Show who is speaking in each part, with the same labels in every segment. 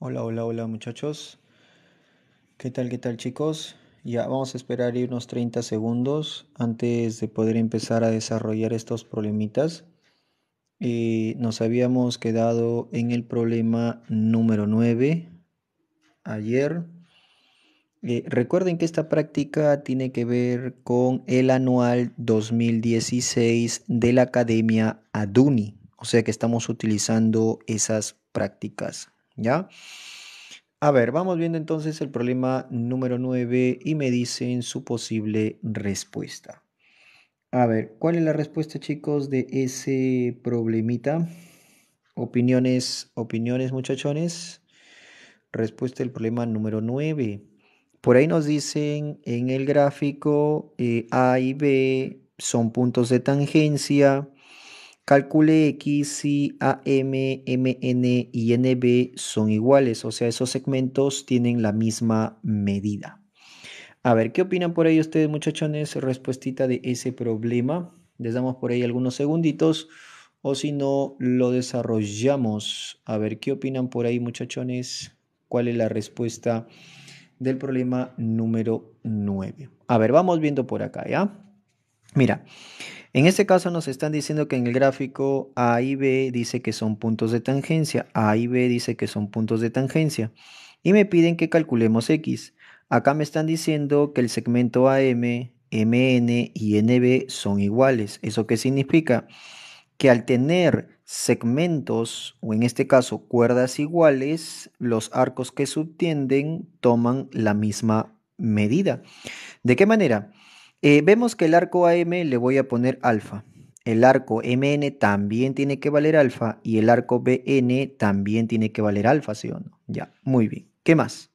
Speaker 1: Hola, hola, hola muchachos. ¿Qué tal, qué tal chicos? Ya vamos a esperar unos 30 segundos antes de poder empezar a desarrollar estos problemitas. Eh, nos habíamos quedado en el problema número 9 ayer. Eh, recuerden que esta práctica tiene que ver con el anual 2016 de la Academia ADUNI, o sea que estamos utilizando esas prácticas. ¿ya? A ver, vamos viendo entonces el problema número 9 y me dicen su posible respuesta. A ver, ¿cuál es la respuesta, chicos, de ese problemita? Opiniones, opiniones, muchachones. Respuesta del problema número 9. Por ahí nos dicen en el gráfico eh, A y B son puntos de tangencia Calcule X si AM, N y NB son iguales, o sea, esos segmentos tienen la misma medida. A ver, ¿qué opinan por ahí ustedes, muchachones? Respuestita de ese problema. Les damos por ahí algunos segunditos o si no, lo desarrollamos. A ver, ¿qué opinan por ahí, muchachones? ¿Cuál es la respuesta del problema número 9? A ver, vamos viendo por acá, ¿ya? Mira, en este caso nos están diciendo que en el gráfico A y B dice que son puntos de tangencia, A y B dice que son puntos de tangencia y me piden que calculemos X. Acá me están diciendo que el segmento AM, MN y NB son iguales. ¿Eso qué significa? Que al tener segmentos, o en este caso cuerdas iguales, los arcos que subtienden toman la misma medida. ¿De qué manera? Eh, vemos que el arco AM le voy a poner alfa. El arco MN también tiene que valer alfa y el arco BN también tiene que valer alfa, ¿sí o no? Ya, muy bien. ¿Qué más?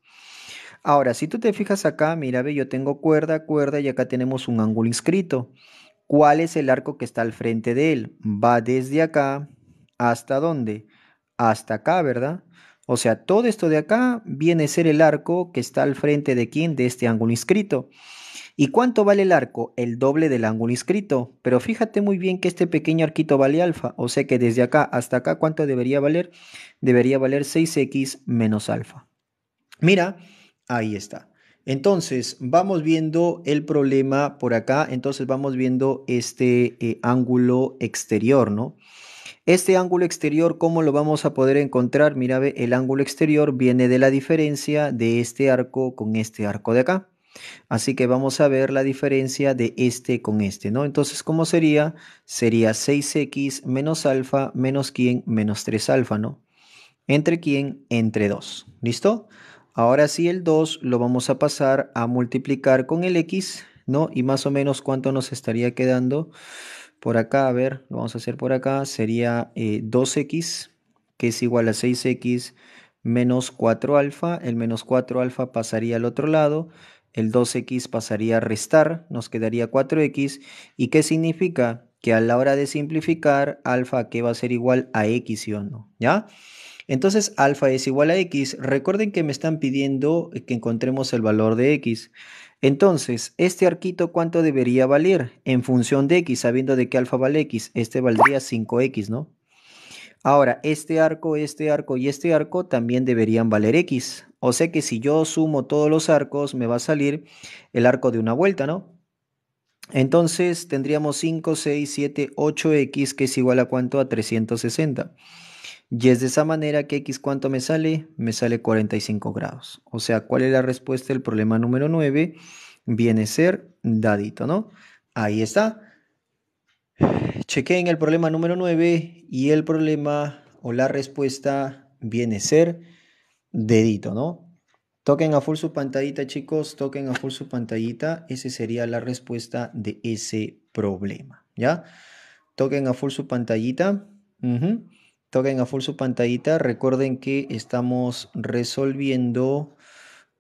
Speaker 1: Ahora, si tú te fijas acá, mira, ve, yo tengo cuerda, cuerda y acá tenemos un ángulo inscrito. ¿Cuál es el arco que está al frente de él? Va desde acá hasta dónde? Hasta acá, ¿verdad? O sea, todo esto de acá viene a ser el arco que está al frente de quién? De este ángulo inscrito. ¿Y cuánto vale el arco? El doble del ángulo inscrito. Pero fíjate muy bien que este pequeño arquito vale alfa, o sea que desde acá hasta acá, ¿cuánto debería valer? Debería valer 6x menos alfa. Mira, ahí está. Entonces, vamos viendo el problema por acá, entonces vamos viendo este eh, ángulo exterior, ¿no? Este ángulo exterior, ¿cómo lo vamos a poder encontrar? Mira, el ángulo exterior viene de la diferencia de este arco con este arco de acá. Así que vamos a ver la diferencia de este con este, ¿no? Entonces, ¿cómo sería? Sería 6x menos alfa menos quién menos 3 alfa, ¿no? ¿Entre quién? Entre 2. ¿Listo? Ahora sí el 2 lo vamos a pasar a multiplicar con el x, ¿no? Y más o menos cuánto nos estaría quedando por acá, a ver, lo vamos a hacer por acá, sería 2x, eh, que es igual a 6x menos 4 alfa, el menos 4 alfa pasaría al otro lado, el 2x pasaría a restar, nos quedaría 4x. ¿Y qué significa? Que a la hora de simplificar, alfa que va a ser igual a x y no? ¿ya? Entonces, alfa es igual a x. Recuerden que me están pidiendo que encontremos el valor de x. Entonces, este arquito, ¿cuánto debería valer? En función de x, sabiendo de que alfa vale x, este valdría 5x, ¿no? Ahora, este arco, este arco y este arco también deberían valer x. O sea que si yo sumo todos los arcos, me va a salir el arco de una vuelta, ¿no? Entonces tendríamos 5, 6, 7, 8x que es igual a cuánto? A 360. Y es de esa manera que x cuánto me sale? Me sale 45 grados. O sea, ¿cuál es la respuesta del problema número 9? Viene a ser dadito, ¿no? Ahí está. en el problema número 9 y el problema o la respuesta viene a ser dedito, ¿no? Toquen a full su pantallita, chicos, toquen a full su pantallita. Esa sería la respuesta de ese problema, ¿ya? Toquen a full su pantallita. Toquen a full su pantallita. Recuerden que estamos resolviendo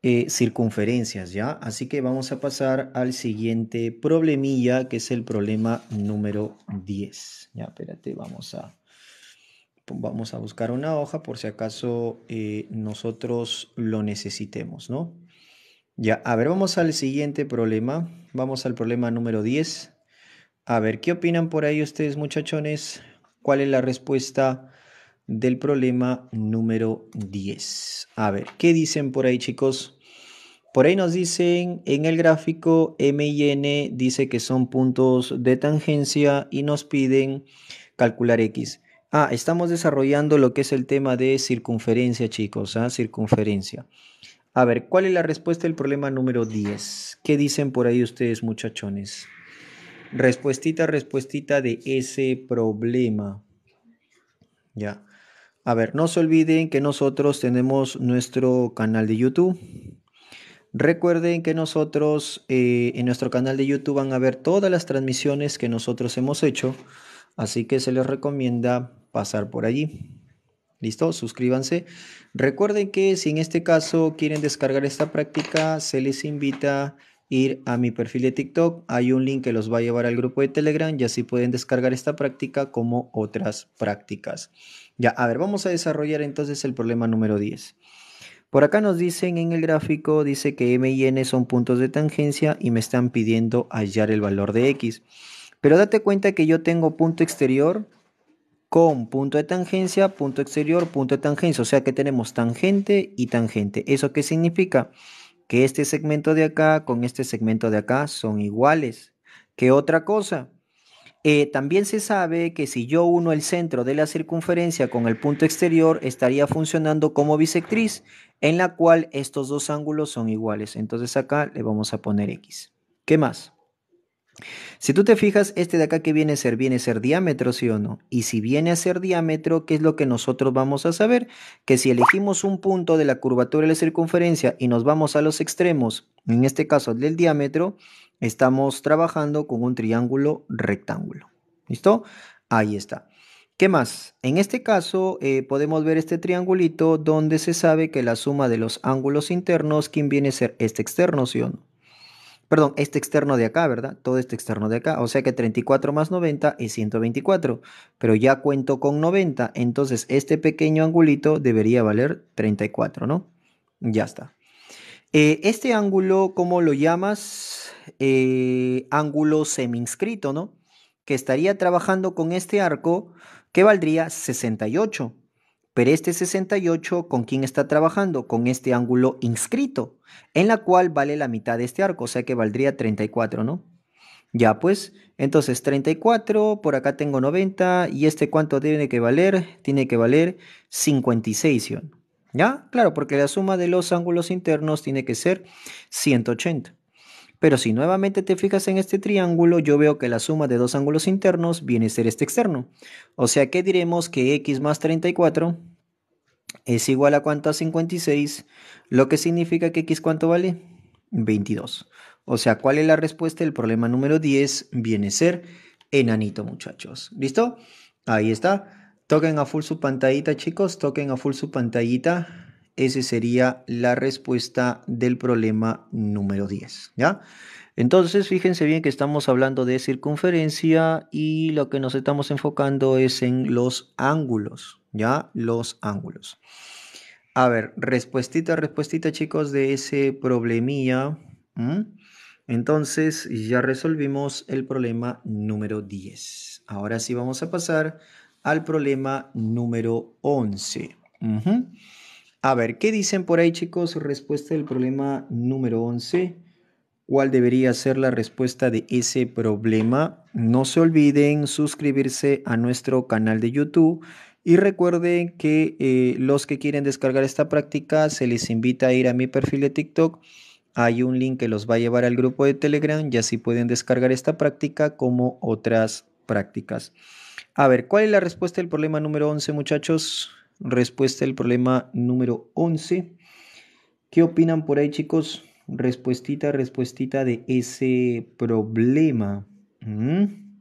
Speaker 1: eh, circunferencias, ¿ya? Así que vamos a pasar al siguiente problemilla, que es el problema número 10. Ya, espérate, vamos a vamos a buscar una hoja por si acaso eh, nosotros lo necesitemos, ¿no? Ya, a ver, vamos al siguiente problema. Vamos al problema número 10. A ver, ¿qué opinan por ahí ustedes, muchachones? ¿Cuál es la respuesta del problema número 10? A ver, ¿qué dicen por ahí, chicos? Por ahí nos dicen en el gráfico M y N dice que son puntos de tangencia y nos piden calcular X. Ah, estamos desarrollando lo que es el tema de circunferencia, chicos, ¿ah? circunferencia. A ver, ¿cuál es la respuesta del problema número 10? ¿Qué dicen por ahí ustedes, muchachones? Respuestita, respuestita de ese problema. Ya. A ver, no se olviden que nosotros tenemos nuestro canal de YouTube. Recuerden que nosotros eh, en nuestro canal de YouTube van a ver todas las transmisiones que nosotros hemos hecho Así que se les recomienda pasar por allí. ¿Listo? Suscríbanse. Recuerden que si en este caso quieren descargar esta práctica, se les invita a ir a mi perfil de TikTok. Hay un link que los va a llevar al grupo de Telegram y así pueden descargar esta práctica como otras prácticas. Ya, a ver, vamos a desarrollar entonces el problema número 10. Por acá nos dicen en el gráfico, dice que M y N son puntos de tangencia y me están pidiendo hallar el valor de X. Pero date cuenta que yo tengo punto exterior con punto de tangencia, punto exterior, punto de tangencia. O sea que tenemos tangente y tangente. ¿Eso qué significa? Que este segmento de acá con este segmento de acá son iguales. ¿Qué otra cosa? Eh, también se sabe que si yo uno el centro de la circunferencia con el punto exterior, estaría funcionando como bisectriz, en la cual estos dos ángulos son iguales. Entonces acá le vamos a poner X. ¿Qué más? Si tú te fijas, este de acá que viene a ser, viene a ser diámetro, ¿sí o no? Y si viene a ser diámetro, ¿qué es lo que nosotros vamos a saber? Que si elegimos un punto de la curvatura de la circunferencia y nos vamos a los extremos, en este caso del diámetro, estamos trabajando con un triángulo rectángulo. ¿Listo? Ahí está. ¿Qué más? En este caso eh, podemos ver este triangulito donde se sabe que la suma de los ángulos internos, ¿quién viene a ser este externo, sí o no? perdón, este externo de acá, ¿verdad? Todo este externo de acá, o sea que 34 más 90 es 124, pero ya cuento con 90, entonces este pequeño angulito debería valer 34, ¿no? Ya está. Eh, este ángulo, ¿cómo lo llamas? Eh, ángulo semi-inscrito, ¿no? Que estaría trabajando con este arco que valdría 68. Pero este 68, ¿con quién está trabajando? Con este ángulo inscrito, en la cual vale la mitad de este arco, o sea que valdría 34, ¿no? Ya pues, entonces 34, por acá tengo 90, y este cuánto tiene que valer? Tiene que valer 56, ¿ya? Claro, porque la suma de los ángulos internos tiene que ser 180. Pero si nuevamente te fijas en este triángulo, yo veo que la suma de dos ángulos internos viene a ser este externo. O sea que diremos que x más 34 es igual a cuánto a 56, lo que significa que x cuánto vale? 22. O sea, ¿cuál es la respuesta? del problema número 10 viene a ser enanito, muchachos. ¿Listo? Ahí está. Toquen a full su pantallita, chicos. Toquen a full su pantallita. Esa sería la respuesta del problema número 10, ¿ya? Entonces, fíjense bien que estamos hablando de circunferencia y lo que nos estamos enfocando es en los ángulos, ¿ya? Los ángulos. A ver, respuestita, respuestita, chicos, de ese problemilla. Entonces, ya resolvimos el problema número 10. Ahora sí vamos a pasar al problema número 11. A ver, ¿qué dicen por ahí chicos? Respuesta del problema número 11. ¿Cuál debería ser la respuesta de ese problema? No se olviden suscribirse a nuestro canal de YouTube. Y recuerden que eh, los que quieren descargar esta práctica se les invita a ir a mi perfil de TikTok. Hay un link que los va a llevar al grupo de Telegram y así pueden descargar esta práctica como otras prácticas. A ver, ¿cuál es la respuesta del problema número 11 muchachos? Respuesta del problema número 11. ¿Qué opinan por ahí, chicos? Respuestita, respuestita de ese problema. Mm.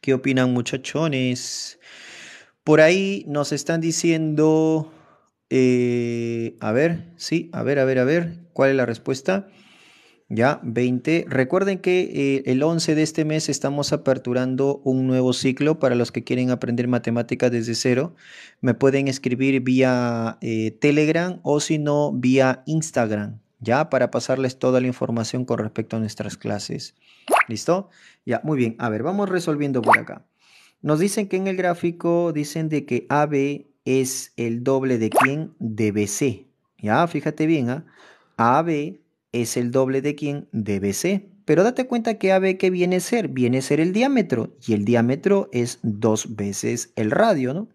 Speaker 1: ¿Qué opinan, muchachones? Por ahí nos están diciendo... Eh, a ver, sí, a ver, a ver, a ver. ¿Cuál es la respuesta? Ya, 20. Recuerden que eh, el 11 de este mes estamos aperturando un nuevo ciclo para los que quieren aprender matemáticas desde cero. Me pueden escribir vía eh, Telegram o si no, vía Instagram, ya, para pasarles toda la información con respecto a nuestras clases. ¿Listo? Ya, muy bien. A ver, vamos resolviendo por acá. Nos dicen que en el gráfico dicen de que AB es el doble de quién? De BC. Ya, fíjate bien, ¿ah? AB es el doble de quién? De BC. Pero date cuenta que AB que viene a ser, viene a ser el diámetro y el diámetro es dos veces el radio, ¿no?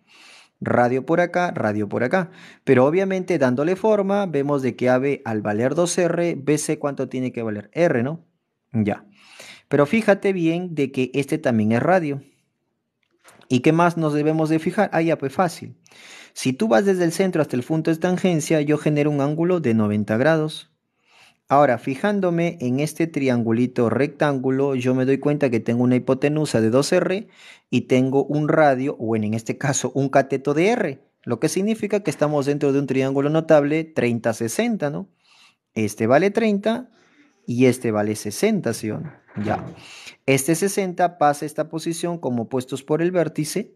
Speaker 1: Radio por acá, radio por acá. Pero obviamente dándole forma, vemos de que AB al valer 2R, BC cuánto tiene que valer R, ¿no? Ya. Pero fíjate bien de que este también es radio. ¿Y qué más nos debemos de fijar? Ah, ya, pues fácil. Si tú vas desde el centro hasta el punto de tangencia, yo genero un ángulo de 90 grados. Ahora, fijándome en este triangulito rectángulo, yo me doy cuenta que tengo una hipotenusa de 2R y tengo un radio, o en este caso un cateto de R, lo que significa que estamos dentro de un triángulo notable 30-60, ¿no? Este vale 30 y este vale 60, ¿sí o no? Ya. Este 60 pasa esta posición como puestos por el vértice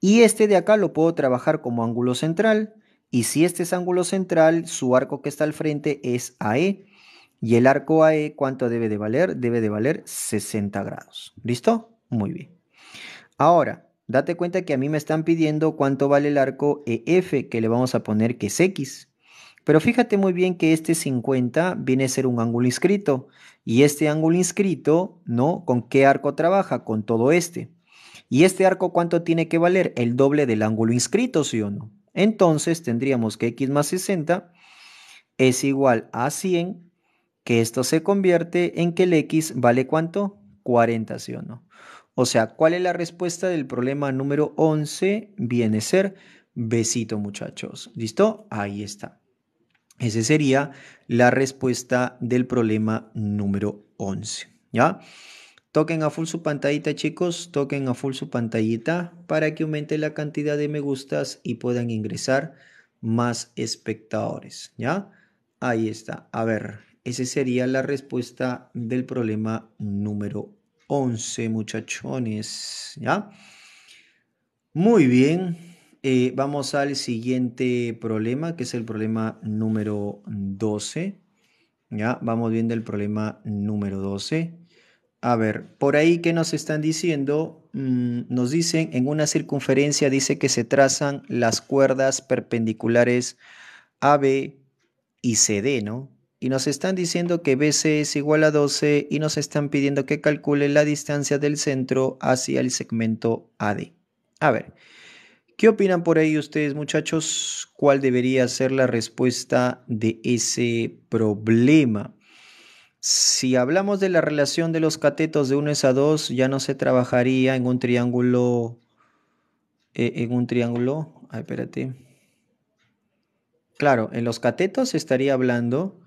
Speaker 1: y este de acá lo puedo trabajar como ángulo central. Y si este es ángulo central, su arco que está al frente es AE. Y el arco AE, ¿cuánto debe de valer? Debe de valer 60 grados. ¿Listo? Muy bien. Ahora, date cuenta que a mí me están pidiendo cuánto vale el arco EF, que le vamos a poner que es X. Pero fíjate muy bien que este 50 viene a ser un ángulo inscrito. Y este ángulo inscrito, ¿no? ¿Con qué arco trabaja? Con todo este. ¿Y este arco cuánto tiene que valer? El doble del ángulo inscrito, ¿sí o no? Entonces tendríamos que X más 60 es igual a 100 que esto se convierte en que el x vale cuánto? 40, ¿sí o no? O sea, ¿cuál es la respuesta del problema número 11? Viene a ser besito muchachos. ¿Listo? Ahí está. Esa sería la respuesta del problema número 11. ¿Ya? Toquen a full su pantallita, chicos. Toquen a full su pantallita para que aumente la cantidad de me gustas y puedan ingresar más espectadores. ¿Ya? Ahí está. A ver, esa sería la respuesta del problema número 11, muchachones. ¿Ya? Muy bien. Eh, vamos al siguiente problema, que es el problema número 12. Ya, vamos viendo el problema número 12. A ver, por ahí ¿qué nos están diciendo, mm, nos dicen en una circunferencia dice que se trazan las cuerdas perpendiculares AB y CD, ¿no? y nos están diciendo que BC es igual a 12 y nos están pidiendo que calcule la distancia del centro hacia el segmento AD. A ver, ¿qué opinan por ahí ustedes muchachos? ¿Cuál debería ser la respuesta de ese problema? Si hablamos de la relación de los catetos de 1 a 2, ya no se trabajaría en un triángulo. Eh, en un triángulo. Ay, ah, espérate. Claro, en los catetos estaría hablando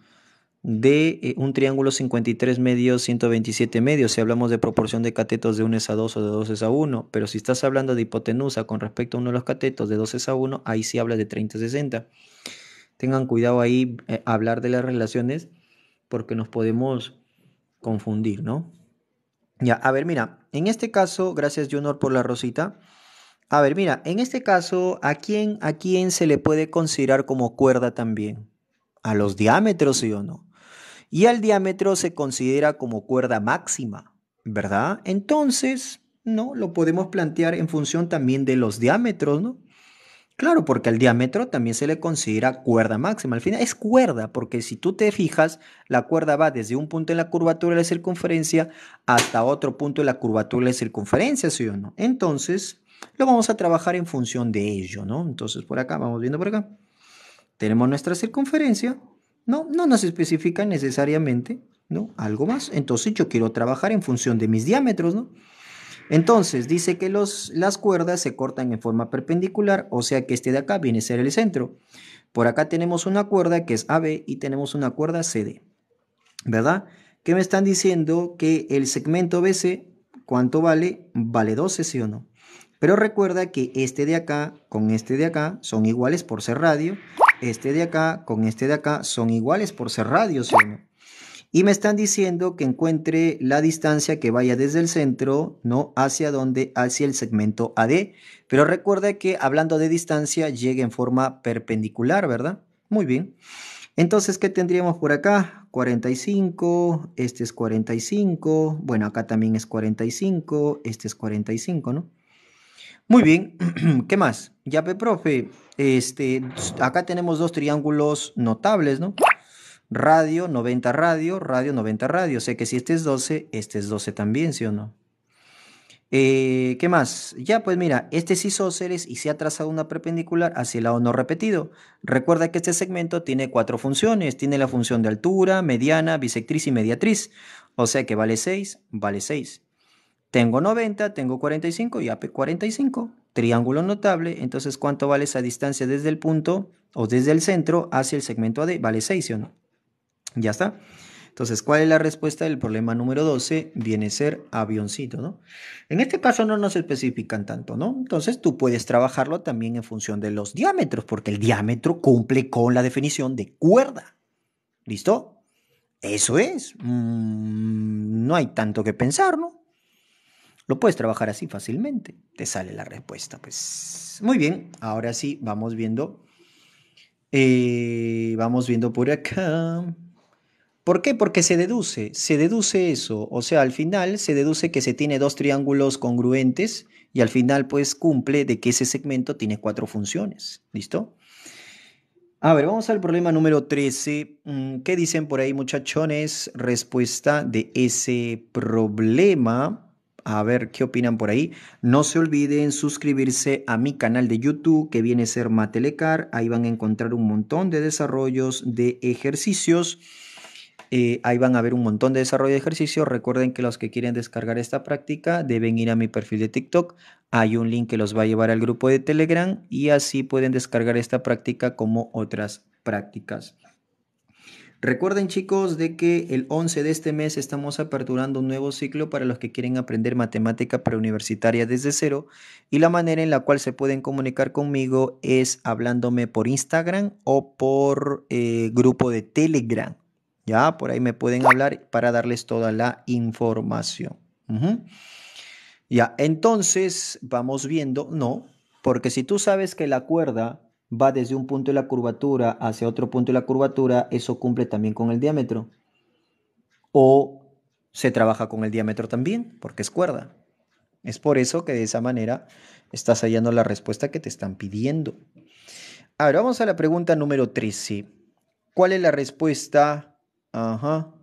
Speaker 1: de eh, un triángulo 53 medios, 127 medios, si hablamos de proporción de catetos de 1 es a 2 o de 2 es a 1, pero si estás hablando de hipotenusa con respecto a uno de los catetos de 2 es a 1, ahí sí hablas de 30 60. Tengan cuidado ahí eh, hablar de las relaciones porque nos podemos confundir, ¿no? Ya, a ver, mira, en este caso, gracias Junor por la rosita. A ver, mira, en este caso, ¿a quién, ¿a quién se le puede considerar como cuerda también? A los diámetros, ¿sí o no? y al diámetro se considera como cuerda máxima, ¿verdad? Entonces, ¿no? Lo podemos plantear en función también de los diámetros, ¿no? Claro, porque al diámetro también se le considera cuerda máxima. Al final es cuerda, porque si tú te fijas, la cuerda va desde un punto en la curvatura de la circunferencia hasta otro punto en la curvatura de la circunferencia, ¿sí o no? Entonces, lo vamos a trabajar en función de ello, ¿no? Entonces, por acá, vamos viendo por acá. Tenemos nuestra circunferencia, no, no nos especifica necesariamente, ¿no? Algo más. Entonces yo quiero trabajar en función de mis diámetros, ¿no? Entonces dice que los, las cuerdas se cortan en forma perpendicular, o sea que este de acá viene a ser el centro. Por acá tenemos una cuerda que es AB y tenemos una cuerda CD, ¿verdad? Que me están diciendo que el segmento BC, ¿cuánto vale? Vale 12, ¿sí o no? Pero recuerda que este de acá con este de acá son iguales por ser radio este de acá con este de acá son iguales por ser radios, ¿no? Y me están diciendo que encuentre la distancia que vaya desde el centro, ¿no? Hacia dónde? hacia el segmento AD. Pero recuerda que hablando de distancia, llegue en forma perpendicular, ¿verdad? Muy bien. Entonces, ¿qué tendríamos por acá? 45, este es 45, bueno, acá también es 45, este es 45, ¿no? Muy bien, ¿qué más? Ya, profe, este, acá tenemos dos triángulos notables, ¿no? Radio 90 radio, radio 90 radio. O sea que si este es 12, este es 12 también, ¿sí o no? Eh, ¿Qué más? Ya, pues mira, este es isósceles y se ha trazado una perpendicular hacia el lado no repetido. Recuerda que este segmento tiene cuatro funciones. Tiene la función de altura, mediana, bisectriz y mediatriz. O sea que vale 6, vale 6. Tengo 90, tengo 45 y AP45, triángulo notable. Entonces, ¿cuánto vale esa distancia desde el punto o desde el centro hacia el segmento AD? ¿Vale 6, o no? Ya está. Entonces, ¿cuál es la respuesta del problema número 12? Viene a ser avioncito, ¿no? En este caso no nos especifican tanto, ¿no? Entonces, tú puedes trabajarlo también en función de los diámetros, porque el diámetro cumple con la definición de cuerda. ¿Listo? Eso es. Mm, no hay tanto que pensar, ¿no? Lo puedes trabajar así fácilmente. Te sale la respuesta. Pues muy bien, ahora sí, vamos viendo. Eh, vamos viendo por acá. ¿Por qué? Porque se deduce, se deduce eso, o sea, al final se deduce que se tiene dos triángulos congruentes y al final pues cumple de que ese segmento tiene cuatro funciones, ¿listo? A ver, vamos al problema número 13. Mm, ¿Qué dicen por ahí muchachones? Respuesta de ese problema a ver qué opinan por ahí. No se olviden suscribirse a mi canal de YouTube que viene a ser Matelecar. Ahí van a encontrar un montón de desarrollos de ejercicios. Eh, ahí van a ver un montón de desarrollo de ejercicios. Recuerden que los que quieren descargar esta práctica deben ir a mi perfil de TikTok. Hay un link que los va a llevar al grupo de Telegram y así pueden descargar esta práctica como otras prácticas. Recuerden chicos de que el 11 de este mes estamos aperturando un nuevo ciclo para los que quieren aprender matemática preuniversitaria desde cero y la manera en la cual se pueden comunicar conmigo es hablándome por Instagram o por eh, grupo de Telegram. Ya, por ahí me pueden hablar para darles toda la información. Ya, entonces vamos viendo, no, porque si tú sabes que la cuerda va desde un punto de la curvatura hacia otro punto de la curvatura, eso cumple también con el diámetro. O se trabaja con el diámetro también, porque es cuerda. Es por eso que de esa manera estás hallando la respuesta que te están pidiendo. Ahora vamos a la pregunta número 13. ¿Cuál es la respuesta? Ajá.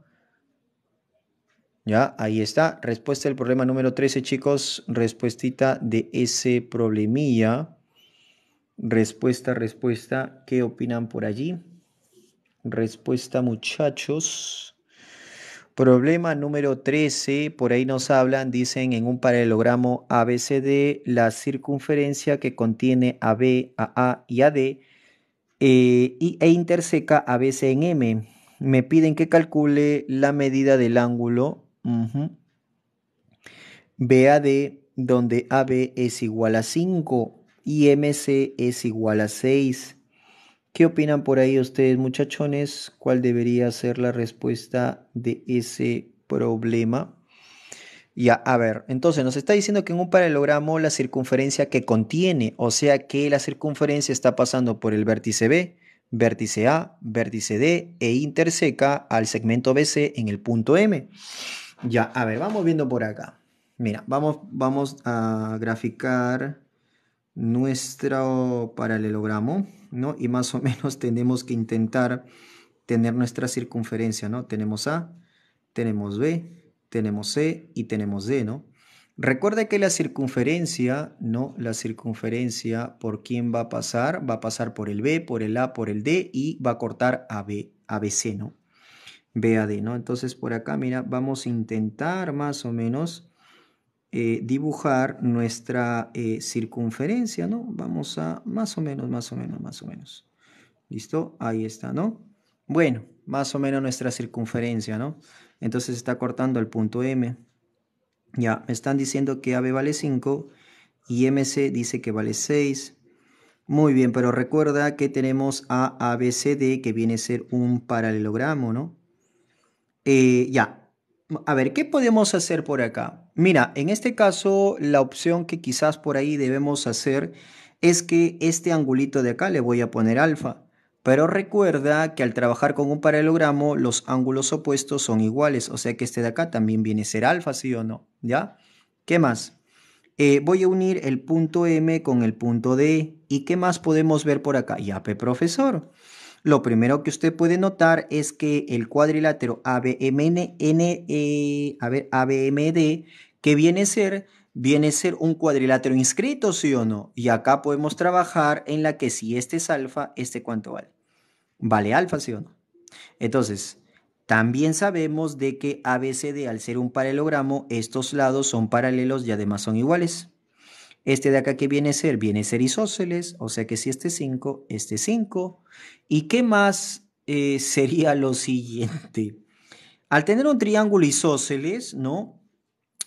Speaker 1: Ya, ahí está. Respuesta del problema número 13, chicos. Respuestita de ese problemilla. Respuesta, respuesta, ¿qué opinan por allí? Respuesta, muchachos. Problema número 13, por ahí nos hablan, dicen en un paralelogramo ABCD, la circunferencia que contiene AB, AA y AD eh, e interseca ABC en M. Me piden que calcule la medida del ángulo BAD, donde AB es igual a 5 IMC es igual a 6. ¿Qué opinan por ahí ustedes, muchachones? ¿Cuál debería ser la respuesta de ese problema? Ya, a ver, entonces nos está diciendo que en un paralelogramo la circunferencia que contiene, o sea que la circunferencia está pasando por el vértice B, vértice A, vértice D e interseca al segmento BC en el punto M. Ya, a ver, vamos viendo por acá. Mira, vamos, vamos a graficar nuestro paralelogramo, ¿no? Y más o menos tenemos que intentar tener nuestra circunferencia, ¿no? Tenemos A, tenemos B, tenemos C y tenemos D, ¿no? Recuerda que la circunferencia, ¿no? La circunferencia, ¿por quién va a pasar? Va a pasar por el B, por el A, por el D y va a cortar a B, ABC, ¿no? BAD, ¿no? Entonces por acá, mira, vamos a intentar más o menos eh, dibujar nuestra eh, circunferencia, ¿no? Vamos a más o menos, más o menos, más o menos. ¿Listo? Ahí está, ¿no? Bueno, más o menos nuestra circunferencia, ¿no? Entonces está cortando el punto M. Ya, me están diciendo que AB vale 5 y MC dice que vale 6. Muy bien, pero recuerda que tenemos a ABCD que viene a ser un paralelogramo, ¿no? Eh, ya, a ver, ¿qué podemos hacer por acá? Mira, en este caso, la opción que quizás por ahí debemos hacer es que este angulito de acá le voy a poner alfa. Pero recuerda que al trabajar con un paralelogramo, los ángulos opuestos son iguales. O sea que este de acá también viene a ser alfa, ¿sí o no? ¿Ya? ¿Qué más? Eh, voy a unir el punto M con el punto D. ¿Y qué más podemos ver por acá? Ya, profesor. Lo primero que usted puede notar es que el cuadrilátero ABMN, e, a ver, ABMD, que viene a ser viene a ser un cuadrilátero inscrito, ¿sí o no? Y acá podemos trabajar en la que si este es alfa, este cuánto vale. Vale alfa, ¿sí o no? Entonces, también sabemos de que ABCD, al ser un paralelogramo, estos lados son paralelos y además son iguales. Este de acá que viene a ser, viene a ser isósceles, o sea que si este 5, este 5. ¿Y qué más eh, sería lo siguiente? Al tener un triángulo isósceles, ¿no?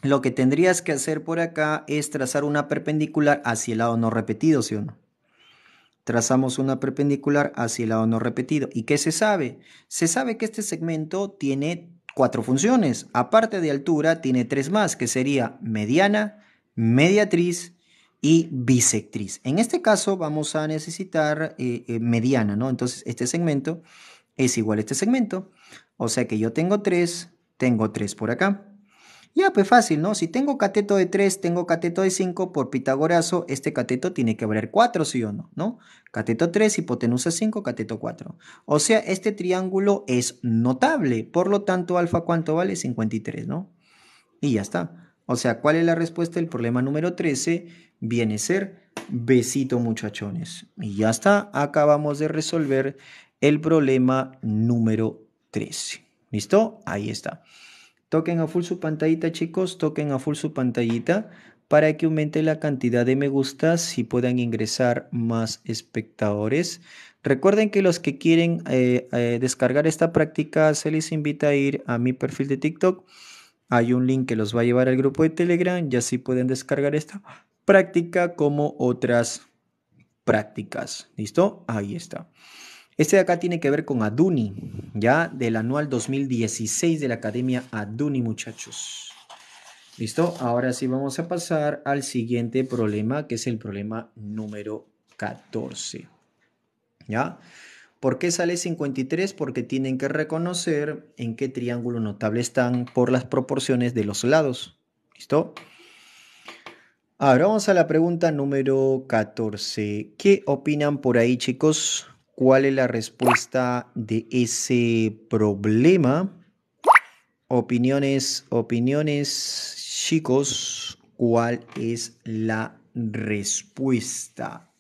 Speaker 1: Lo que tendrías que hacer por acá es trazar una perpendicular hacia el lado no repetido, ¿sí o no? trazamos una perpendicular hacia el lado no repetido. ¿Y qué se sabe? Se sabe que este segmento tiene cuatro funciones. Aparte de altura, tiene tres más, que sería mediana, mediatriz y bisectriz. En este caso vamos a necesitar eh, eh, mediana, ¿no? Entonces este segmento es igual a este segmento. O sea que yo tengo 3, tengo 3 por acá. Ya, pues fácil, ¿no? Si tengo cateto de 3, tengo cateto de 5, por pitagorazo, este cateto tiene que valer 4, ¿sí o no? ¿No? Cateto 3, hipotenusa 5, cateto 4. O sea, este triángulo es notable, por lo tanto, alfa, ¿cuánto vale? 53, ¿no? Y ya está. O sea, ¿cuál es la respuesta del problema número 13? Viene a ser besito muchachones. Y ya está, acabamos de resolver el problema número 13. ¿Listo? Ahí está. Toquen a full su pantallita, chicos. Toquen a full su pantallita para que aumente la cantidad de me gustas y puedan ingresar más espectadores. Recuerden que los que quieren eh, eh, descargar esta práctica se les invita a ir a mi perfil de TikTok hay un link que los va a llevar al grupo de Telegram ya así pueden descargar esta práctica como otras prácticas. ¿Listo? Ahí está. Este de acá tiene que ver con Aduni, ya del anual 2016 de la Academia Aduni, muchachos. ¿Listo? Ahora sí vamos a pasar al siguiente problema, que es el problema número 14. ¿Ya? ¿Por qué sale 53? Porque tienen que reconocer en qué triángulo notable están por las proporciones de los lados. ¿Listo? Ahora vamos a la pregunta número 14. ¿Qué opinan por ahí, chicos? ¿Cuál es la respuesta de ese problema? Opiniones, opiniones, chicos. ¿Cuál es la respuesta?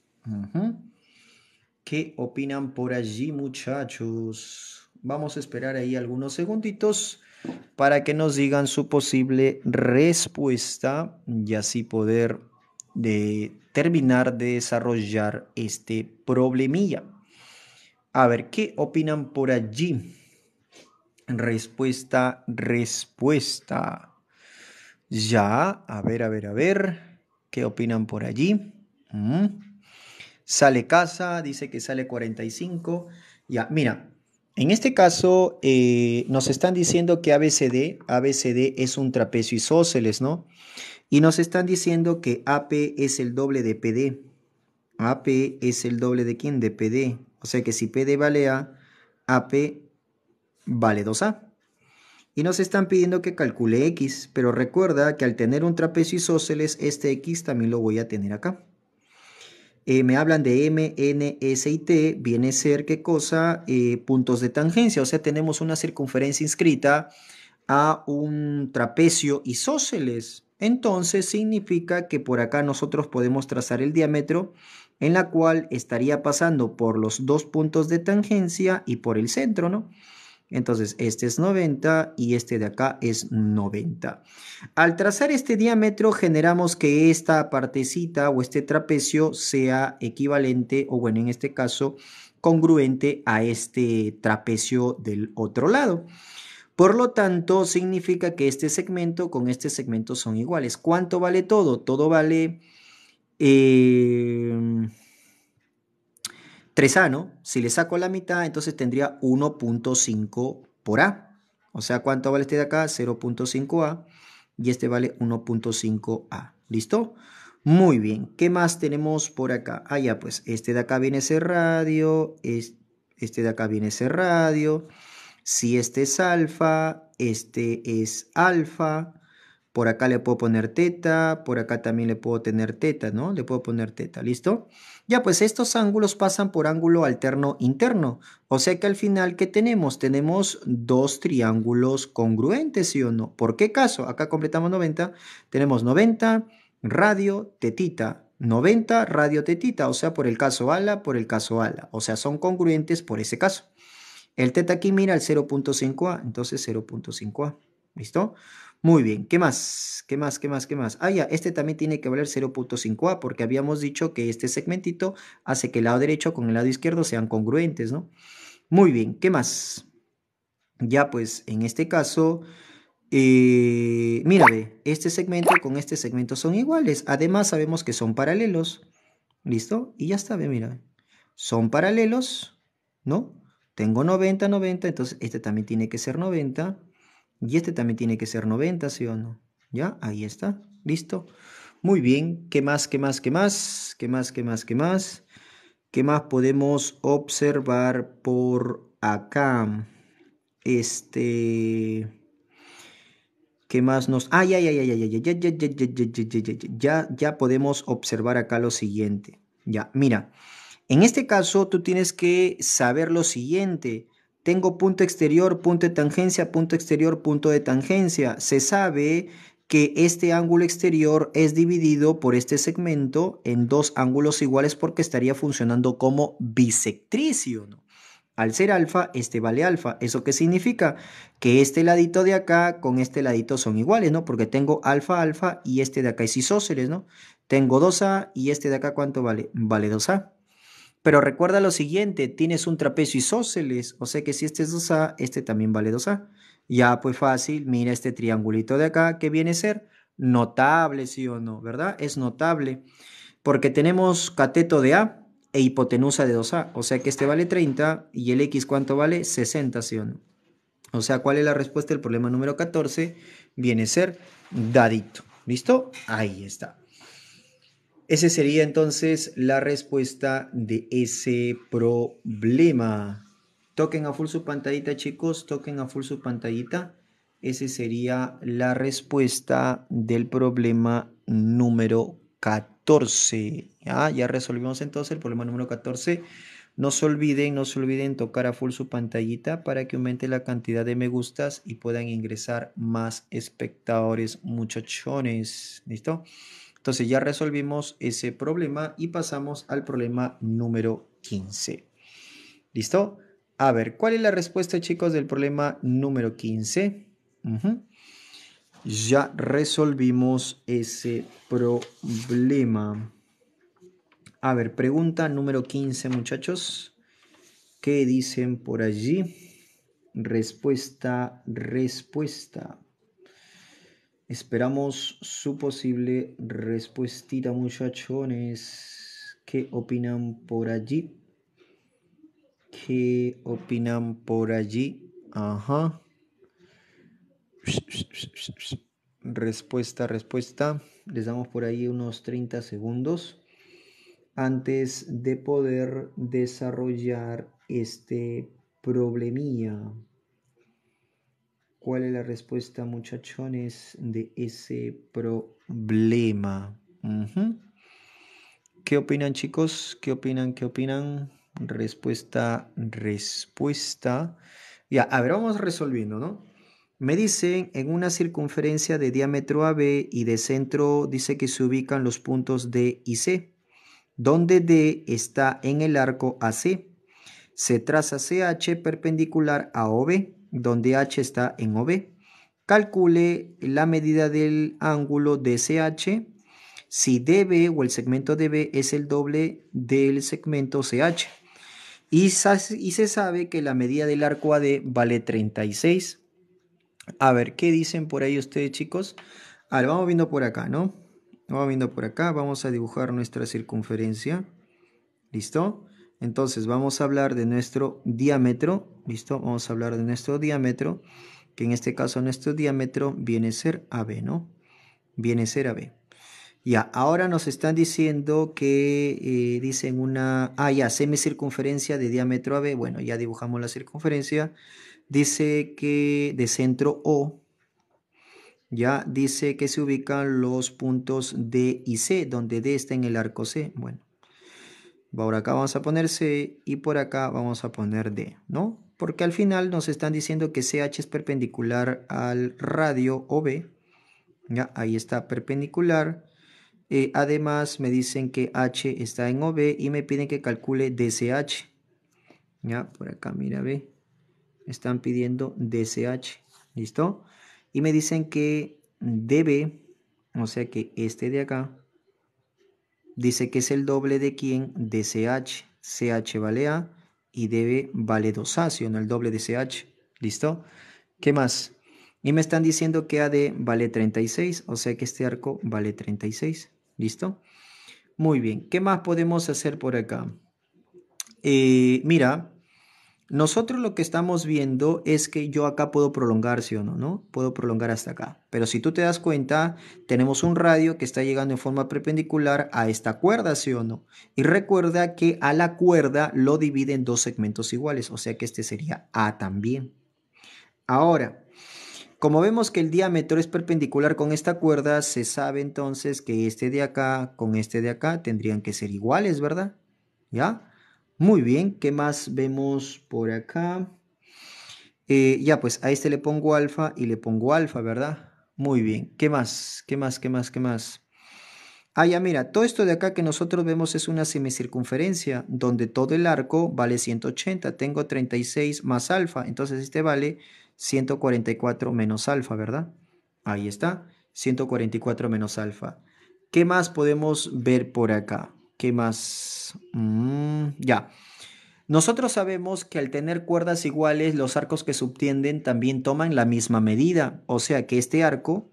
Speaker 1: ¿Qué opinan por allí, muchachos? Vamos a esperar ahí algunos segunditos para que nos digan su posible respuesta y así poder de terminar de desarrollar este problemilla. A ver, ¿qué opinan por allí? Respuesta, respuesta. Ya, a ver, a ver, a ver, ¿qué opinan por allí? Mm sale casa, dice que sale 45. Ya, mira, en este caso eh, nos están diciendo que ABCD, ABCD es un trapecio isósceles, ¿no? Y nos están diciendo que AP es el doble de PD. AP es el doble de quién? De PD. O sea que si PD vale A, AP vale 2A. Y nos están pidiendo que calcule X, pero recuerda que al tener un trapecio isósceles, este X también lo voy a tener acá. Eh, me hablan de M, N, S y T, viene a ser qué cosa, eh, puntos de tangencia, o sea, tenemos una circunferencia inscrita a un trapecio isósceles. Entonces significa que por acá nosotros podemos trazar el diámetro en la cual estaría pasando por los dos puntos de tangencia y por el centro, ¿no? Entonces, este es 90 y este de acá es 90. Al trazar este diámetro, generamos que esta partecita o este trapecio sea equivalente, o bueno, en este caso, congruente a este trapecio del otro lado. Por lo tanto, significa que este segmento con este segmento son iguales. ¿Cuánto vale todo? Todo vale... Em, no si le saco la mitad, entonces tendría 1.5 por A. O sea, ¿cuánto vale este de acá? 0.5A. Y este vale 1.5A. ¿Listo? Muy bien. ¿Qué más tenemos por acá? Ah, ya, pues este de acá viene ese radio. Este de acá viene ese radio. Si este es alfa, este es alfa. Por acá le puedo poner teta, por acá también le puedo tener teta, ¿no? Le puedo poner teta, ¿listo? Ya, pues estos ángulos pasan por ángulo alterno interno. O sea que al final, ¿qué tenemos? Tenemos dos triángulos congruentes, ¿sí o no? ¿Por qué caso? Acá completamos 90. Tenemos 90, radio, tetita, 90 radio tetita, o sea, por el caso ala, por el caso ala, o sea, son congruentes por ese caso. El teta aquí mira el 0.5A, entonces 0.5A, ¿listo? Muy bien, ¿qué más? ¿Qué más? ¿Qué más? ¿Qué más? Ah, ya, este también tiene que valer 0.5A porque habíamos dicho que este segmentito hace que el lado derecho con el lado izquierdo sean congruentes, ¿no? Muy bien, ¿qué más? Ya pues, en este caso, eh, mira, este segmento con este segmento son iguales. Además, sabemos que son paralelos. ¿Listo? Y ya está, mira. Son paralelos, ¿no? Tengo 90, 90, entonces este también tiene que ser 90. Y este también tiene que ser 90, ¿sí o no? ¿Ya? Ahí está. ¿Listo? Muy bien. ¿Qué más, qué más, qué más? ¿Qué más, qué más, qué más? ¿Qué más podemos observar por acá? Este... ¿Qué más nos...? ay, ya, ya, ya, ya, ya, ya, ya, ya, ya, ya, ya, ya, ya, ya podemos observar acá lo siguiente. Ya, mira. En este caso, tú tienes que saber lo siguiente. Tengo punto exterior, punto de tangencia, punto exterior, punto de tangencia. Se sabe que este ángulo exterior es dividido por este segmento en dos ángulos iguales porque estaría funcionando como bisectricio. ¿no? Al ser alfa, este vale alfa. ¿Eso qué significa? Que este ladito de acá con este ladito son iguales, ¿no? Porque tengo alfa, alfa y este de acá es isósceles, ¿no? Tengo 2A y este de acá, ¿cuánto vale? Vale 2A. Pero recuerda lo siguiente, tienes un trapecio isósceles, o sea que si este es 2A, este también vale 2A. Ya, pues fácil, mira este triangulito de acá que viene a ser notable, sí o no, ¿verdad? Es notable porque tenemos cateto de A e hipotenusa de 2A, o sea que este vale 30 y el X cuánto vale? 60, sí o no. O sea, ¿cuál es la respuesta del problema número 14? Viene a ser dadito. ¿Listo? Ahí está. Esa sería entonces la respuesta de ese problema. Toquen a full su pantallita, chicos. Toquen a full su pantallita. Esa sería la respuesta del problema número 14. ¿ya? ya resolvimos entonces el problema número 14. No se olviden, no se olviden tocar a full su pantallita para que aumente la cantidad de me gustas y puedan ingresar más espectadores, muchachones. ¿Listo? Entonces ya resolvimos ese problema y pasamos al problema número 15. ¿Listo? A ver, ¿cuál es la respuesta chicos del problema número 15? Ya resolvimos ese problema. A ver, pregunta número 15 muchachos. ¿Qué dicen por allí? Respuesta, respuesta. Esperamos su posible respuestita, muchachones. ¿Qué opinan por allí? ¿Qué opinan por allí? Ajá. Respuesta, respuesta. Les damos por ahí unos 30 segundos antes de poder desarrollar este problemilla cuál es la respuesta, muchachones, de ese problema. ¿Qué opinan, chicos? ¿Qué opinan? ¿Qué opinan? Respuesta, respuesta. Ya, a ver, vamos resolviendo, ¿no? Me dicen, en una circunferencia de diámetro AB y de centro, dice que se ubican los puntos D y C, donde D está en el arco AC. Se traza CH perpendicular a OB donde H está en OB. Calcule la medida del ángulo DCH si DB o el segmento DB es el doble del segmento CH. Y, se sabe que la medida del arco AD vale 36. A ver, ¿qué dicen por ahí ustedes, chicos? A ver, vamos viendo por acá, ¿no? Vamos viendo por acá, vamos a dibujar nuestra circunferencia. ¿Listo? Entonces, vamos a hablar de nuestro diámetro ¿Listo? Vamos a hablar de nuestro diámetro, que en este caso nuestro diámetro viene a ser AB, ¿no? Viene a ser AB. Ya, ahora nos están diciendo que eh, dicen una... Ah, ya, semicircunferencia de diámetro AB. Bueno, ya dibujamos la circunferencia. Dice que de centro O, ya dice que se ubican los puntos D y C, donde D está en el arco C. Bueno, ahora acá vamos a poner C y por acá vamos a poner D, ¿no? porque al final nos están diciendo que CH es perpendicular al radio OB, ya, ahí está perpendicular. Eh, además me dicen que H está en OB y me piden que calcule DCH. Ya, por acá, mira, ve. Están pidiendo DCH. ¿Listo? Y me dicen que DB, o sea que este de acá, dice que es el doble de quien DCH. CH vale A y debe o no el doble de CH. ¿Listo? ¿Qué más? Y me están diciendo que AD vale 36, o sea que este arco vale 36. ¿Listo? Muy bien. ¿Qué más podemos hacer por acá? Eh, mira, nosotros lo que estamos viendo es que yo acá puedo prolongar, ¿sí o no? ¿no? Puedo prolongar hasta acá. Pero si tú te das cuenta, tenemos un radio que está llegando en forma perpendicular a esta cuerda, ¿sí o no? Y recuerda que a la cuerda lo divide en dos segmentos iguales, o sea que este sería A también. Ahora, como vemos que el diámetro es perpendicular con esta cuerda, se sabe entonces que este de acá con este de acá tendrían que ser iguales, ¿verdad? ¿Ya? Muy bien, ¿qué más vemos por acá? Eh, ya, pues a este le pongo alfa y le pongo alfa, ¿verdad? Muy bien, ¿qué más? ¿Qué más? ¿Qué más? ¿Qué más? Ah, ya, mira, todo esto de acá que nosotros vemos es una semicircunferencia, donde todo el arco vale 180. Tengo 36 más alfa, entonces este vale 144 menos alfa, ¿verdad? Ahí está, 144 menos alfa. ¿Qué más podemos ver por acá? ¿Qué más? Mm, ya. Nosotros sabemos que al tener cuerdas iguales, los arcos que subtienden también toman la misma medida. O sea que este arco,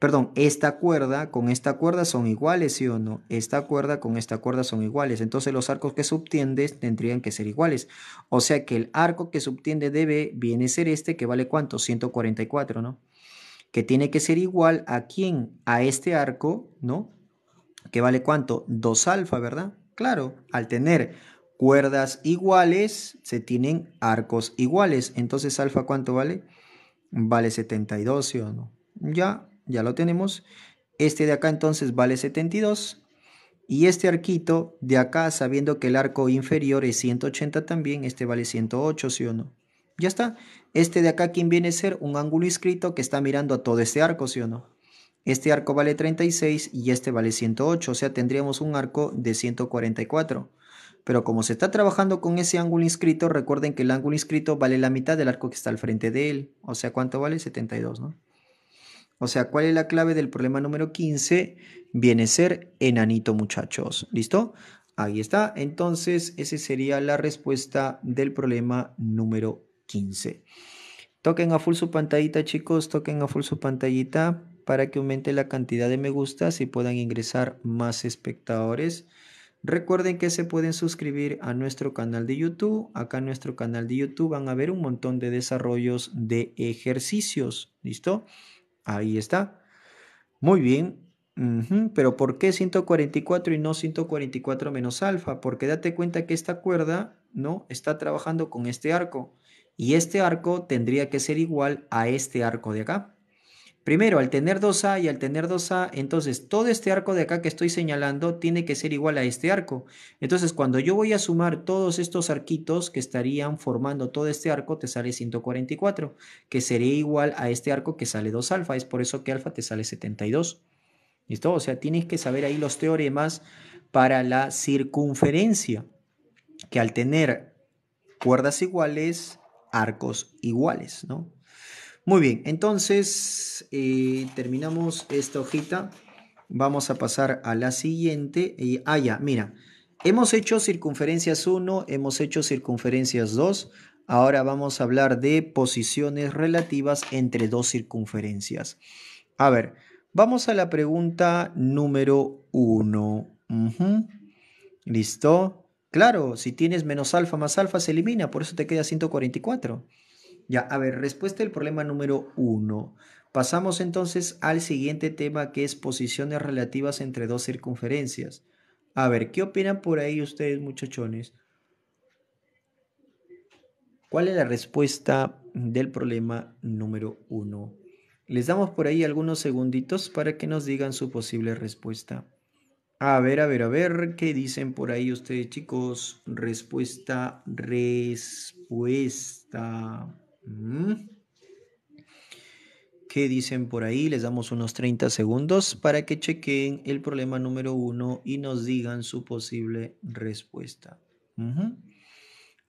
Speaker 1: perdón, esta cuerda con esta cuerda son iguales, ¿sí o no? Esta cuerda con esta cuerda son iguales. Entonces los arcos que subtiendes tendrían que ser iguales. O sea que el arco que subtiende de B viene a ser este, que vale cuánto? 144, ¿no? Que tiene que ser igual a quién? A este arco, ¿no? ¿Qué vale cuánto? 2 alfa, ¿verdad? Claro, al tener cuerdas iguales, se tienen arcos iguales. Entonces, alfa, ¿cuánto vale? Vale 72, ¿sí o no? Ya, ya lo tenemos. Este de acá entonces vale 72. Y este arquito de acá, sabiendo que el arco inferior es 180 también, este vale 108, ¿sí o no? Ya está. Este de acá, ¿quién viene a ser? Un ángulo inscrito que está mirando a todo este arco, ¿sí o no? Este arco vale 36 y este vale 108, o sea, tendríamos un arco de 144. Pero como se está trabajando con ese ángulo inscrito, recuerden que el ángulo inscrito vale la mitad del arco que está al frente de él. O sea, ¿cuánto vale? 72, ¿no? O sea, ¿cuál es la clave del problema número 15? Viene a ser enanito, muchachos. ¿Listo? Ahí está. Entonces, esa sería la respuesta del problema número 15. Toquen a full su pantallita, chicos. Toquen a full su pantallita para que aumente la cantidad de me gusta. y puedan ingresar más espectadores. Recuerden que se pueden suscribir a nuestro canal de YouTube. Acá en nuestro canal de YouTube van a ver un montón de desarrollos de ejercicios. ¿Listo? Ahí está. Muy bien. Pero ¿por qué 144 y no 144 menos alfa? Porque date cuenta que esta cuerda no está trabajando con este arco. Y este arco tendría que ser igual a este arco de acá. Primero, al tener 2A y al tener 2A, entonces todo este arco de acá que estoy señalando tiene que ser igual a este arco. Entonces, cuando yo voy a sumar todos estos arquitos que estarían formando todo este arco, te sale 144, que sería igual a este arco que sale 2 alfa. Es por eso que alfa te sale 72. ¿Listo? O sea, tienes que saber ahí los teoremas para la circunferencia, que al tener cuerdas iguales, arcos iguales, ¿no? Muy bien, entonces eh, terminamos esta hojita. Vamos a pasar a la siguiente. Y, ah, ya, mira. Hemos hecho circunferencias 1, hemos hecho circunferencias 2. Ahora vamos a hablar de posiciones relativas entre dos circunferencias. A ver, vamos a la pregunta número 1. ¿Listo? Claro, si tienes menos alfa más alfa se elimina, por eso te queda 144. Ya, a ver, respuesta del problema número uno. Pasamos entonces al siguiente tema que es posiciones relativas entre dos circunferencias. A ver, ¿qué opinan por ahí ustedes, muchachones? ¿Cuál es la respuesta del problema número uno? Les damos por ahí algunos segunditos para que nos digan su posible respuesta. A ver, a ver, a ver, ¿qué dicen por ahí ustedes, chicos? Respuesta, respuesta. Mm. ¿Qué dicen por ahí? Les damos unos 30 segundos para que chequen el problema número uno y nos digan su posible respuesta.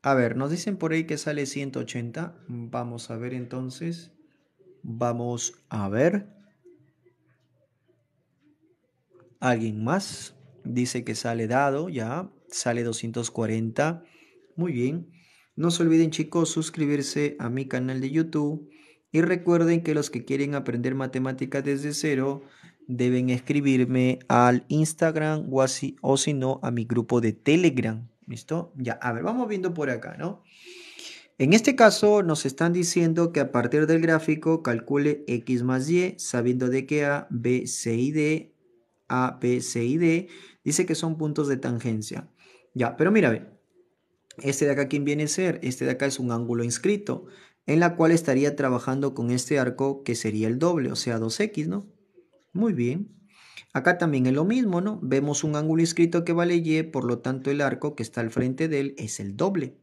Speaker 1: A ver, nos dicen por ahí que sale 180. Vamos a ver entonces. Vamos a ver. ¿Alguien más? Dice que sale dado, ya. Sale 240. Muy bien. No se olviden chicos suscribirse a mi canal de YouTube y recuerden que los que quieren aprender matemáticas desde cero deben escribirme al Instagram o, o si no a mi grupo de Telegram. ¿Listo? Ya, a ver, vamos viendo por acá, ¿no? En este caso nos están diciendo que a partir del gráfico calcule x más y sabiendo de que a, b, c y d, a, b, c y d, dice que son puntos de tangencia. Ya, pero mira, este de acá, ¿quién viene a ser? Este de acá es un ángulo inscrito, en la cual estaría trabajando con este arco que sería el doble, o sea, 2x, ¿no? Muy bien. Acá también es lo mismo, ¿no? Vemos un ángulo inscrito que vale y, por lo tanto el arco que está al frente de él es el doble.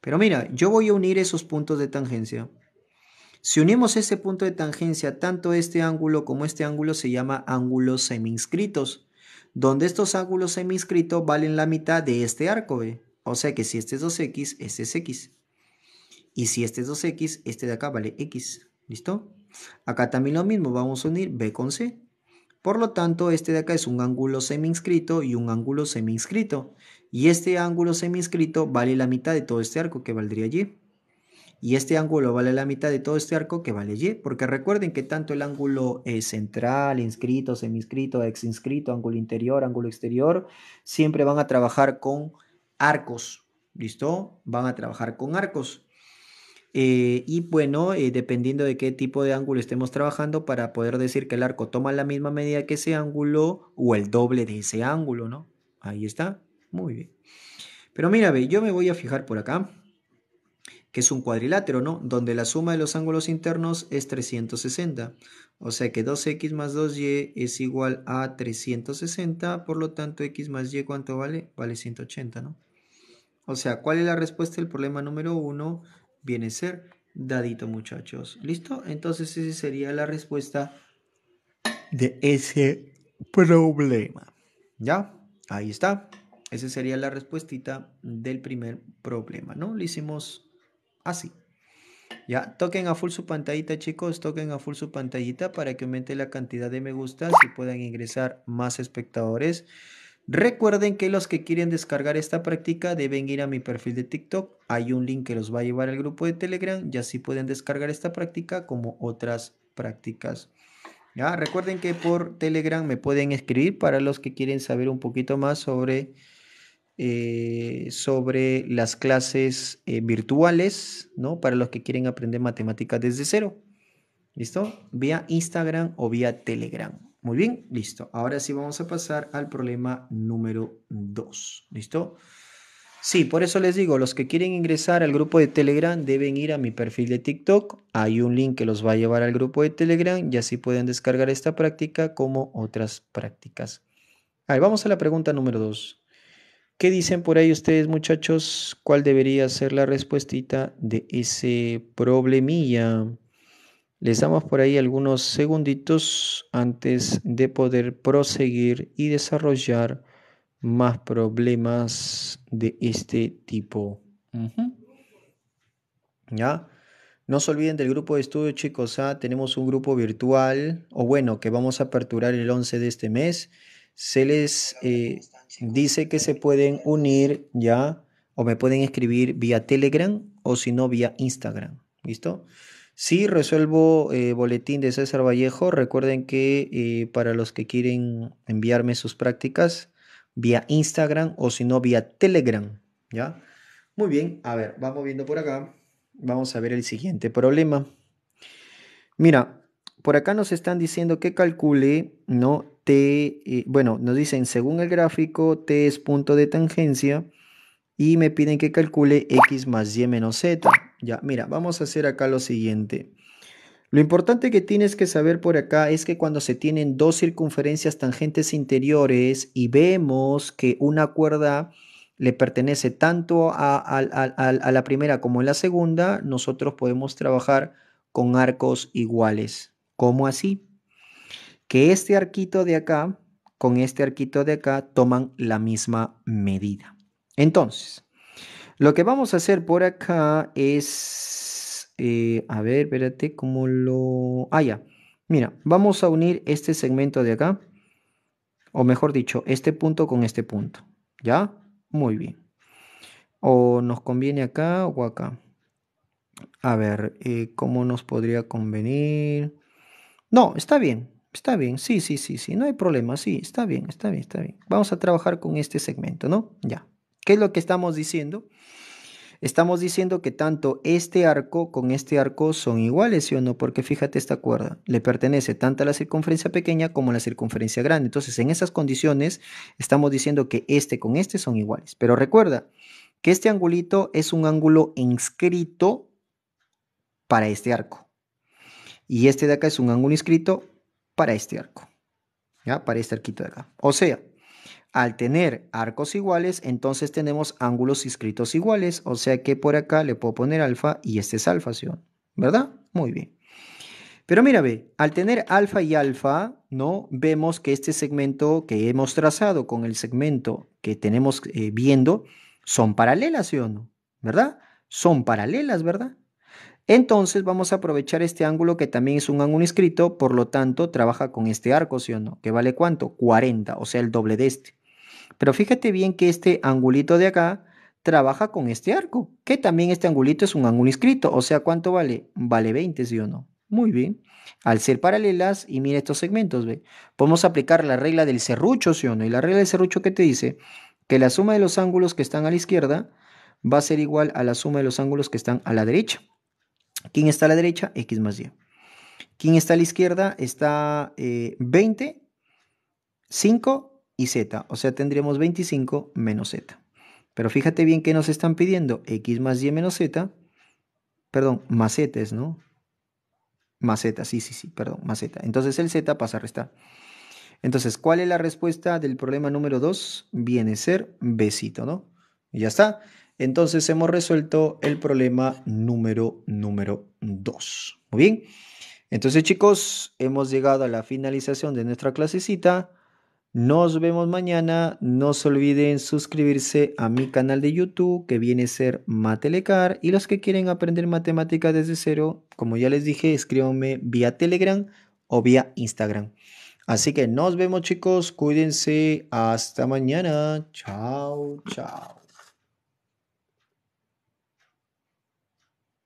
Speaker 1: Pero mira, yo voy a unir esos puntos de tangencia. Si unimos ese punto de tangencia, tanto este ángulo como este ángulo se llama ángulos semi-inscritos, donde estos ángulos semi-inscritos valen la mitad de este arco, ¿ve? O sea que si este es 2x, este es x. Y si este es 2x, este de acá vale x. ¿Listo? Acá también lo mismo, vamos a unir b con c. Por lo tanto, este de acá es un ángulo semi-inscrito y un ángulo semi-inscrito. Y este ángulo semi vale la mitad de todo este arco, que valdría y. Y este ángulo vale la mitad de todo este arco, que vale y. Porque recuerden que tanto el ángulo eh, central, inscrito, semi-inscrito, ex-inscrito, ángulo interior, ángulo exterior, siempre van a trabajar con arcos, ¿listo? Van a trabajar con arcos. Eh, y bueno, eh, dependiendo de qué tipo de ángulo estemos trabajando, para poder decir que el arco toma la misma medida que ese ángulo o el doble de ese ángulo, ¿no? Ahí está. Muy bien. Pero mira, ve, yo me voy a fijar por acá, que es un cuadrilátero, ¿no? Donde la suma de los ángulos internos es 360. O sea que 2x más 2y es igual a 360, por lo tanto x más y, ¿cuánto vale? Vale 180, ¿no? O sea, ¿cuál es la respuesta del problema número uno? Viene a ser dadito, muchachos. ¿Listo? Entonces esa sería la respuesta de ese problema. ¿Ya? Ahí está. Esa sería la respuestita del primer problema, ¿no? Lo hicimos así. Ya, toquen a full su pantallita, chicos. Toquen a full su pantallita para que aumente la cantidad de me gusta. y puedan ingresar más espectadores. Recuerden que los que quieren descargar esta práctica deben ir a mi perfil de TikTok. Hay un link que los va a llevar al grupo de Telegram y así pueden descargar esta práctica como otras prácticas. Ya, recuerden que por Telegram me pueden escribir para los que quieren saber un poquito más sobre, eh, sobre las clases eh, virtuales, ¿no? Para los que quieren aprender matemáticas desde cero. ¿Listo? Vía Instagram o vía Telegram. Muy bien, listo. Ahora sí vamos a pasar al problema número 2. ¿Listo? Sí, por eso les digo, los que quieren ingresar al grupo de Telegram deben ir a mi perfil de TikTok. Hay un link que los va a llevar al grupo de Telegram y así pueden descargar esta práctica como otras prácticas. Ahí vamos a la pregunta número 2. ¿Qué dicen por ahí ustedes muchachos? ¿Cuál debería ser la respuesta de ese problemilla? Les damos por ahí algunos segunditos antes de poder proseguir y desarrollar más problemas de este tipo. ¿Ya? No se olviden del grupo de estudio, chicos. ¿ah? Tenemos un grupo virtual, o bueno, que vamos a aperturar el 11 de este mes. Se les eh, dice que se pueden unir ya, o me pueden escribir vía Telegram o si no, vía Instagram. ¿Listo? si resuelvo eh, boletín de César Vallejo. Recuerden que eh, para los que quieren enviarme sus prácticas vía Instagram o si no vía Telegram, ¿ya? Muy bien, a ver, vamos viendo por acá. Vamos a ver el siguiente problema. Mira, por acá nos están diciendo que calcule, ¿no? T, eh, bueno, nos dicen según el gráfico, T es punto de tangencia y me piden que calcule X más Y menos Z. Ya, mira, vamos a hacer acá lo siguiente. Lo importante que tienes que saber por acá es que cuando se tienen dos circunferencias tangentes interiores y vemos que una cuerda le pertenece tanto a, la primera como a la segunda, nosotros podemos trabajar con arcos iguales. ¿Cómo así? Que este arquito de acá con este arquito de acá toman la misma medida. Entonces, lo que vamos a hacer por acá es, eh, a ver, espérate, ¿cómo lo...? Ah, ya. Mira, vamos a unir este segmento de acá, o mejor dicho, este punto con este punto. ¿Ya? Muy bien. O nos conviene acá o acá. A ver, eh, ¿cómo nos podría convenir? No, está bien, está bien, sí, sí, sí, sí, no hay problema, sí, está bien, está bien, está bien. Vamos a trabajar con este segmento, ¿no? Ya. ¿Qué es lo que estamos diciendo? Estamos diciendo que tanto este arco con este arco son iguales, ¿sí o no? Porque fíjate esta cuerda, le pertenece tanto a la circunferencia pequeña como a la circunferencia grande. Entonces, en esas condiciones, estamos diciendo que este con este son iguales. Pero recuerda que este angulito es un ángulo inscrito para este arco. Y este de acá es un ángulo inscrito para este arco, ¿ya? Para este arquito de acá. O sea, al tener arcos iguales, entonces tenemos ángulos inscritos iguales, o sea que por acá le puedo poner alfa y este es alfa, ¿sí? ¿verdad? Muy bien. Pero mira, ve, al tener alfa y alfa, ¿no? Vemos que este segmento que hemos trazado con el segmento que tenemos eh, viendo son paralelas, ¿sí o no? ¿Verdad? Son paralelas, ¿verdad? Entonces vamos a aprovechar este ángulo que también es un ángulo inscrito, por lo tanto trabaja con este arco, ¿sí o no? Que vale cuánto? 40, o sea, el doble de este. Pero fíjate bien que este angulito de acá trabaja con este arco, que también este angulito es un ángulo inscrito. O sea, ¿cuánto vale? Vale 20, ¿sí o no? Muy bien. Al ser paralelas, y mira estos segmentos, ¿ve? Podemos aplicar la regla del serrucho, ¿sí o no? Y la regla del serrucho que te dice que la suma de los ángulos que están a la izquierda va a ser igual a la suma de los ángulos que están a la derecha. ¿Quién está a la derecha? X más 10. ¿Quién está a la izquierda? Está 20, eh, 5 y z, o sea, tendríamos 25 menos z. Pero fíjate bien que nos están pidiendo x más y menos z, perdón, más z ¿no? Más z, sí, sí, sí, perdón, más z. Entonces el z pasa a restar. Entonces, ¿cuál es la respuesta del problema número 2? Viene a ser besito, ¿no? Y ya está. Entonces hemos resuelto el problema número número 2. Muy bien. Entonces, chicos, hemos llegado a la finalización de nuestra clasecita. Nos vemos mañana. No se olviden suscribirse a mi canal de YouTube que viene a ser Matelecar. Y los que quieren aprender matemáticas desde cero, como ya les dije, escríbanme vía Telegram o vía Instagram. Así que nos vemos chicos, cuídense, hasta mañana, chao, chao.